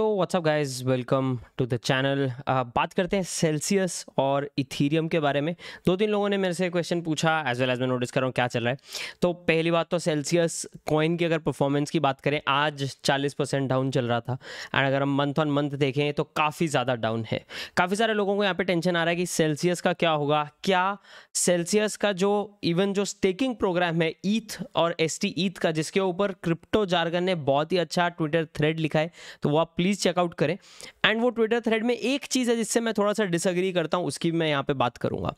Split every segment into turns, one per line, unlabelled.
तो what's up guys welcome to the channel बात करते हैं सेल्सियस और इथीरियम के बारे में दो तीन लोगों ने मेरे से क्वेश्चन पूछा एज वेल एज मैं नोटिस कर रहा हूँ क्या चल रहा है तो पहली बात तो सेल्सियस कॉइन की अगर परफॉर्मेंस की बात करें आज 40 परसेंट डाउन चल रहा था एंड अगर हम मंथ ऑन मंथ देखें तो काफ़ी ज़्यादा डाउन है काफ़ी सारे लोगों को यहाँ पर टेंशन आ रहा है कि सेल्सियस का क्या होगा क्या सेल्सियस का जो इवन जो स्टेकिंग प्रोग्राम है ईथ और एस ईथ का जिसके ऊपर क्रिप्टो जारगन ने बहुत ही अच्छा ट्विटर थ्रेड लिखा है तो वो आप प्लीज़ प्लीज़ चेकआउट करें एंड वो ट्विटर थ्रेड में एक चीज़ है जिससे मैं थोड़ा सा डिसअग्री करता हूँ उसकी मैं यहाँ पे बात करूँगा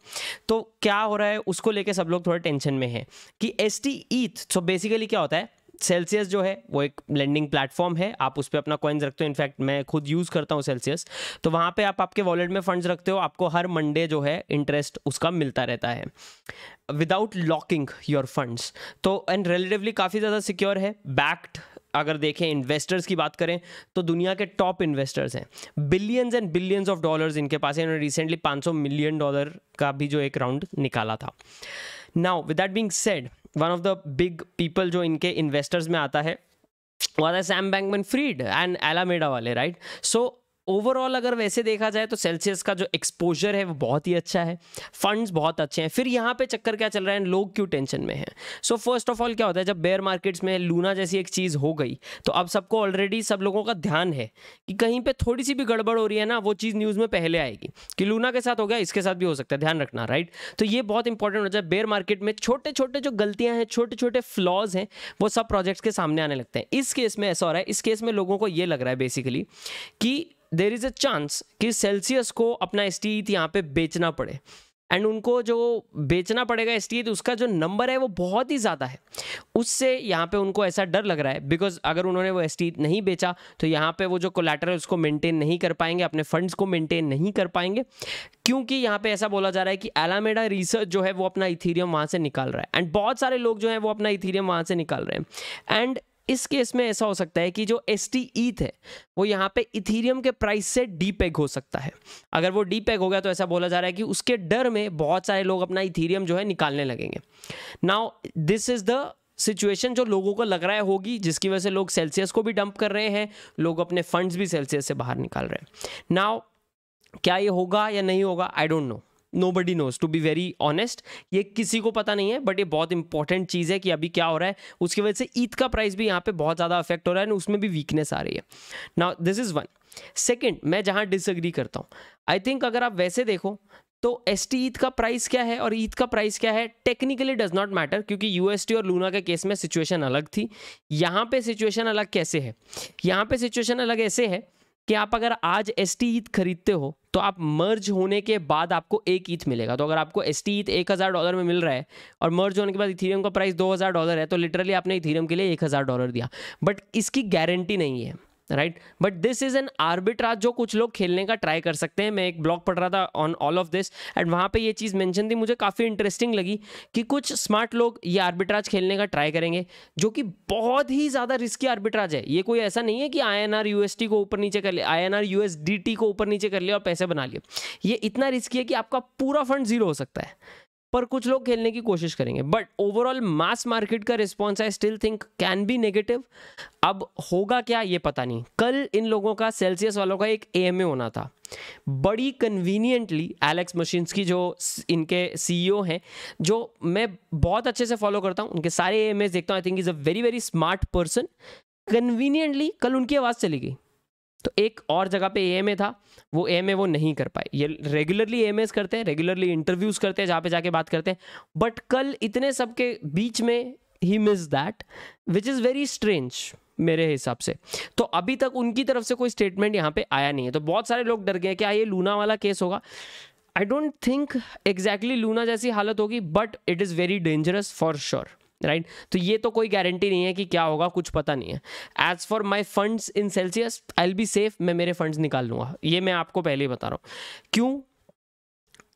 तो क्या हो रहा है उसको लेकर सब लोग थोड़ा टेंशन में है कि S T ETH so basically क्या होता है सेल्सियस जो है वो एक लैंडिंग प्लेटफॉर्म है आप उस पर अपना कॉइन्स रखते हो इनफैक्ट मैं खुद यूज़ करता हूँ सेल्सियस तो वहाँ पे आप आपके वॉलेट में फंड्स रखते हो आपको हर मंडे जो है इंटरेस्ट उसका मिलता रहता है विदाउट लॉकिंग योर फंड्स तो एंड रिलेटिवली काफ़ी ज़्यादा सिक्योर है बैक्ड अगर देखें इन्वेस्टर्स की बात करें तो दुनिया के टॉप इन्वेस्टर्स हैं billions and billions of dollars इनके पास है इन्होंने रिसेंटली 500 मिलियन डॉलर का भी जो एक राउंड निकाला था now with that being said one of the big people जो इनके इन्वेस्टर्स में आता है वो आता है Sam Bankman Fried and Alameda वाले राइट सो ओवरऑल अगर वैसे देखा जाए तो सेल्सियस का जो एक्सपोजर है वो बहुत ही अच्छा है फंड्स बहुत अच्छे हैं फिर यहाँ पे चक्कर क्या चल रहा है लोग क्यों टेंशन में हैं सो फर्स्ट ऑफ ऑल क्या होता है जब बेयर मार्केट्स में लूना जैसी एक चीज़ हो गई तो अब सबको ऑलरेडी सब लोगों का ध्यान है कि कहीं पर थोड़ी सी भी गड़बड़ हो रही है ना वो चीज़ न्यूज़ में पहले आएगी कि लूना के साथ हो गया इसके साथ भी हो सकता है ध्यान रखना राइट तो ये बहुत इंपॉर्टेंट हो जाए बेयर मार्केट में छोटे छोटे जो गलतियाँ हैं छोटे छोटे फ्लॉज हैं वो सब प्रोजेक्ट्स के सामने आने लगते हैं इस केस में ऐसा हो रहा है इस केस में लोगों को ये लग रहा है बेसिकली कि देर इज़ अ चांस कि सेल्सियस को अपना एस टी e यहाँ पे बेचना पड़े एंड उनको जो बेचना पड़ेगा एस टी e उसका जो नंबर है वो बहुत ही ज़्यादा है उससे यहाँ पे उनको ऐसा डर लग रहा है बिकॉज अगर उन्होंने वो एस टी e नहीं बेचा तो यहाँ पे वो जो कोलेटर है उसको मेंटेन नहीं कर पाएंगे अपने फंड्स को मेंटेन नहीं कर पाएंगे क्योंकि यहाँ पे ऐसा बोला जा रहा है कि एलामेडा रिसर्च जो है वो अपना इथीरियम वहाँ से निकाल रहा है एंड बहुत सारे लोग जो हैं वो अपना इथीरियम वहाँ से निकाल रहे हैं एंड इस केस में ऐसा हो सकता है कि जो एस टी ईथ है वो यहाँ पे इथीरियम के प्राइस से डी पैक हो सकता है अगर वो डी पैक हो गया तो ऐसा बोला जा रहा है कि उसके डर में बहुत सारे लोग अपना इथीरियम जो है निकालने लगेंगे now this is the situation जो लोगों को लग रहा है होगी जिसकी वजह से लोग सेल्सियस को भी डंप कर रहे हैं लोग अपने फंड्स भी सेल्सियस से बाहर निकाल रहे हैं नाउ क्या ये होगा या नहीं होगा I don't know nobody knows to be very honest ये किसी को पता नहीं है बट ये बहुत इंपॉर्टेंट चीज़ है कि अभी क्या हो रहा है उसकी वजह से ईद का प्राइस भी यहाँ पे बहुत ज़्यादा अफेक्ट हो रहा है उसमें भी वीकनेस आ रही है ना दिस इज़ वन सेकेंड मैं जहाँ डिसअग्री करता हूँ आई थिंक अगर आप वैसे देखो तो एस टी ईद का प्राइस क्या है और ईद का प्राइस क्या है टेक्निकली डज नॉट मैटर क्योंकि यू एस टी और लूना के केस में सिचुएशन अलग थी यहाँ पे सिचुएशन अलग कैसे है यहाँ पे सिचुएशन अलग ऐसे है कि आप अगर आज एस टी ईद खरीदते हो तो आप मर्ज होने के बाद आपको एक ईथ e मिलेगा तो अगर आपको एस टी ईथ एक हज़ार डॉलर में मिल रहा है और मर्ज होने के बाद इथीरियम का प्राइस दो हज़ार डॉलर है तो लिटरली आपने इथीरियम के लिए एक हज़ार डॉलर दिया बट इसकी गारंटी नहीं है right but this is an arbitrage जो कुछ लोग खेलने का ट्राई कर सकते हैं मैं एक ब्लॉग पढ़ रहा था on all of this and वहां पे ये चीज़ मेंशन थी मुझे काफ़ी इंटरेस्टिंग लगी कि कुछ स्मार्ट लोग ये आर्बिट्राज खेलने का ट्राई करेंगे जो कि बहुत ही ज़्यादा रिस्की आर्बिट्राज है ये कोई ऐसा नहीं है कि I N R U S T को ऊपर नीचे कर ले I N R U S D T को ऊपर नीचे कर लिया और पैसे बना लिए ये इतना रिस्की है कि आपका पूरा फंड जीरो हो सकता है पर कुछ लोग खेलने की कोशिश करेंगे बट ओवरऑल मास मार्केट का response I still think can be negative अब होगा क्या ये पता नहीं कल इन लोगों का सेल्सियस वालों का एक ए होना था बड़ी कन्वीनियंटली एलेक्स मशीन्स की जो इनके सीईओ e हैं जो मैं बहुत अच्छे से फॉलो करता हूँ उनके सारे ए देखता हूँ I think is a very very smart person conveniently कल उनकी आवाज़ चली गई तो एक और जगह पे ए था वो ए वो नहीं कर पाए ये रेगुलरली एम करते हैं रेगुलरली इंटरव्यूज़ करते हैं जहाँ पे जाके बात करते हैं बट कल इतने सब के बीच में ही miss that which is very strange मेरे हिसाब से तो अभी तक उनकी तरफ से कोई स्टेटमेंट यहाँ पे आया नहीं है तो बहुत सारे लोग डर गए क्या हाँ, ये लूना वाला केस होगा I don't think exactly Luna जैसी हालत होगी but it is very dangerous for sure right right? तो ये तो कोई गारंटी नहीं है कि क्या होगा कुछ पता नहीं है as for my funds in Celsius I will be safe मैं मेरे फंड्स निकाल लूँगा ये मैं आपको पहले ही बता रहा हूँ क्यों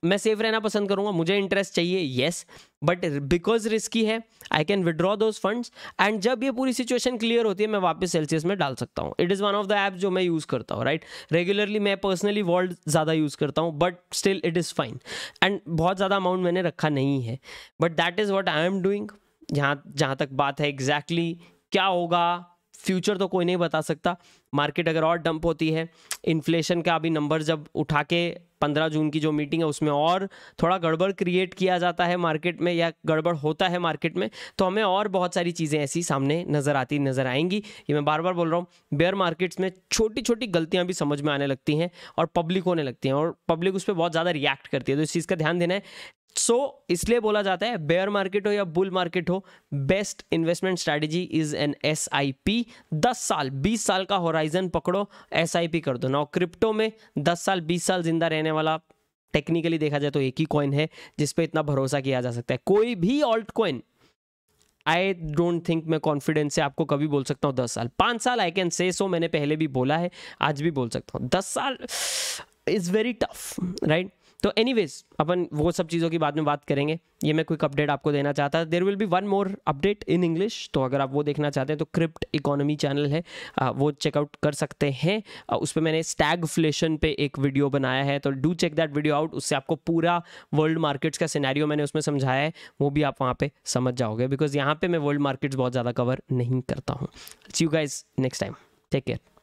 मैं सेफ रहना पसंद करूंगा मुझे इंटरेस्ट चाहिए येस बट बिकॉज रिस्की है I can withdraw those funds and जब ये पूरी सिचुएशन क्लियर होती है मैं वापस सेल्सियस में डाल सकता हूँ it is one of the app जो मैं यूज़ करता हूँ राइट रेगुलरली मैं पर्सनली वर्ल्ड ज़्यादा यूज़ करता हूँ but still it is fine and बहुत ज़्यादा अमाउंट मैंने रखा नहीं है but that is what I am doing यहाँ जहाँ तक बात है एग्जैक्टली exactly क्या होगा फ्यूचर तो कोई नहीं बता सकता मार्केट अगर और डंप होती है इन्फ्लेशन का अभी नंबर जब उठा के पंद्रह जून की जो मीटिंग है उसमें और थोड़ा गड़बड़ क्रिएट किया जाता है मार्केट में या गड़बड़ होता है मार्केट में तो हमें और बहुत सारी चीज़ें ऐसी सामने नज़र आती नज़र आएंगी ये मैं बार बार बोल रहा हूँ बेयर मार्केट्स में छोटी छोटी गलतियाँ भी समझ में आने लगती हैं और पब्लिक होने लगती हैं और पब्लिक उस पर बहुत ज़्यादा रिएक्ट करती है तो इस चीज़ का ध्यान देना है सो so, इसलिए बोला जाता है बेयर मार्केट हो या बुल मार्केट हो best investment strategy is an S I P दस साल बीस साल का होराइजन पकड़ो एस आई पी कर दो ना क्रिप्टो में दस साल बीस साल जिंदा रहने वाला टेक्निकली देखा जाए तो एक ही कॉइन है जिसपे इतना भरोसा किया जा सकता है कोई भी alt coin I don't think मैं कॉन्फिडेंस से आपको कभी बोल सकता हूँ दस साल पाँच साल आई कैन से सो मैंने पहले भी बोला है आज भी बोल सकता हूँ दस साल इज़ वेरी टफ राइट तो एनी अपन वो सब चीज़ों की बाद में बात करेंगे ये मैं क्विक अपडेट आपको देना चाहता था there will be one more update in English तो अगर आप वो देखना चाहते हैं तो क्रिप्ट इकोनॉमी चैनल है वो चेकआउट कर सकते हैं उस पर मैंने स्टैग फ्लेशन पर एक वीडियो बनाया है तो do check that video out उससे आपको पूरा वर्ल्ड मार्केट्स का सिनेरियो मैंने उसमें समझाया है वो भी आप वहाँ पर समझ जाओगे बिकॉज यहाँ पर मैं वर्ल्ड मार्केट्स बहुत ज़्यादा कवर नहीं करता हूँ see you guys next time take care